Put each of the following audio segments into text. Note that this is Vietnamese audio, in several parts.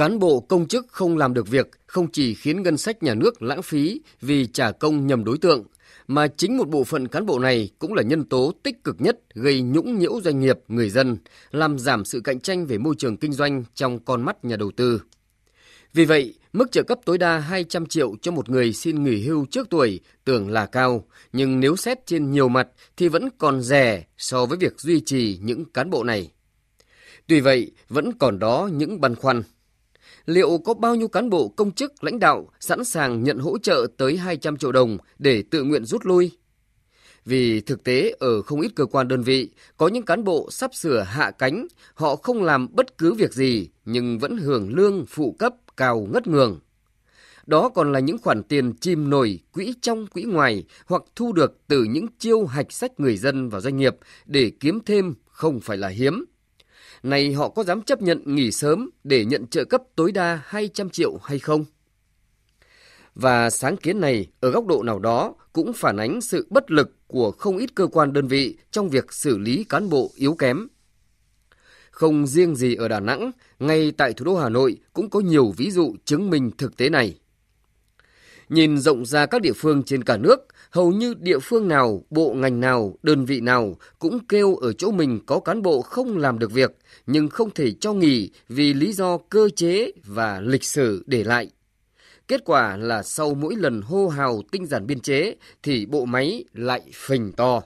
Cán bộ công chức không làm được việc không chỉ khiến ngân sách nhà nước lãng phí vì trả công nhầm đối tượng, mà chính một bộ phận cán bộ này cũng là nhân tố tích cực nhất gây nhũng nhiễu doanh nghiệp, người dân, làm giảm sự cạnh tranh về môi trường kinh doanh trong con mắt nhà đầu tư. Vì vậy, mức trợ cấp tối đa 200 triệu cho một người xin nghỉ hưu trước tuổi tưởng là cao, nhưng nếu xét trên nhiều mặt thì vẫn còn rẻ so với việc duy trì những cán bộ này. Tuy vậy, vẫn còn đó những băn khoăn liệu có bao nhiêu cán bộ công chức lãnh đạo sẵn sàng nhận hỗ trợ tới 200 triệu đồng để tự nguyện rút lui? Vì thực tế ở không ít cơ quan đơn vị, có những cán bộ sắp sửa hạ cánh, họ không làm bất cứ việc gì nhưng vẫn hưởng lương phụ cấp cao ngất ngường. Đó còn là những khoản tiền chim nổi, quỹ trong quỹ ngoài hoặc thu được từ những chiêu hạch sách người dân và doanh nghiệp để kiếm thêm không phải là hiếm. Này họ có dám chấp nhận nghỉ sớm để nhận trợ cấp tối đa 200 triệu hay không? Và sáng kiến này ở góc độ nào đó cũng phản ánh sự bất lực của không ít cơ quan đơn vị trong việc xử lý cán bộ yếu kém. Không riêng gì ở Đà Nẵng, ngay tại thủ đô Hà Nội cũng có nhiều ví dụ chứng minh thực tế này. Nhìn rộng ra các địa phương trên cả nước, hầu như địa phương nào, bộ ngành nào, đơn vị nào cũng kêu ở chỗ mình có cán bộ không làm được việc nhưng không thể cho nghỉ vì lý do cơ chế và lịch sử để lại. Kết quả là sau mỗi lần hô hào tinh giản biên chế thì bộ máy lại phình to.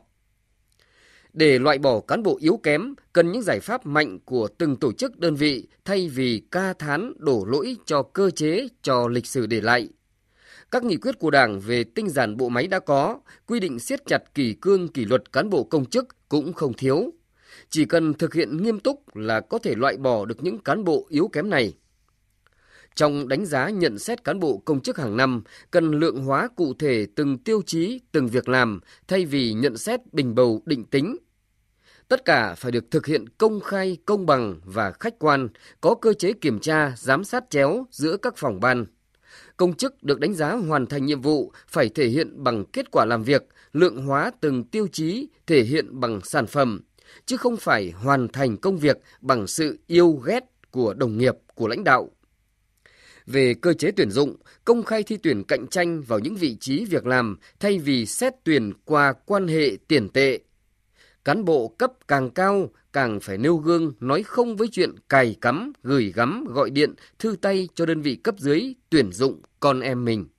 Để loại bỏ cán bộ yếu kém, cần những giải pháp mạnh của từng tổ chức đơn vị thay vì ca thán đổ lỗi cho cơ chế, cho lịch sử để lại – các nghị quyết của Đảng về tinh giản bộ máy đã có, quy định siết chặt kỷ cương kỷ luật cán bộ công chức cũng không thiếu. Chỉ cần thực hiện nghiêm túc là có thể loại bỏ được những cán bộ yếu kém này. Trong đánh giá nhận xét cán bộ công chức hàng năm, cần lượng hóa cụ thể từng tiêu chí, từng việc làm thay vì nhận xét bình bầu định tính. Tất cả phải được thực hiện công khai, công bằng và khách quan, có cơ chế kiểm tra, giám sát chéo giữa các phòng ban. Công chức được đánh giá hoàn thành nhiệm vụ phải thể hiện bằng kết quả làm việc, lượng hóa từng tiêu chí thể hiện bằng sản phẩm, chứ không phải hoàn thành công việc bằng sự yêu ghét của đồng nghiệp, của lãnh đạo. Về cơ chế tuyển dụng, công khai thi tuyển cạnh tranh vào những vị trí việc làm thay vì xét tuyển qua quan hệ tiền tệ cán bộ cấp càng cao càng phải nêu gương nói không với chuyện cài cắm, gửi gắm, gọi điện, thư tay cho đơn vị cấp dưới tuyển dụng con em mình.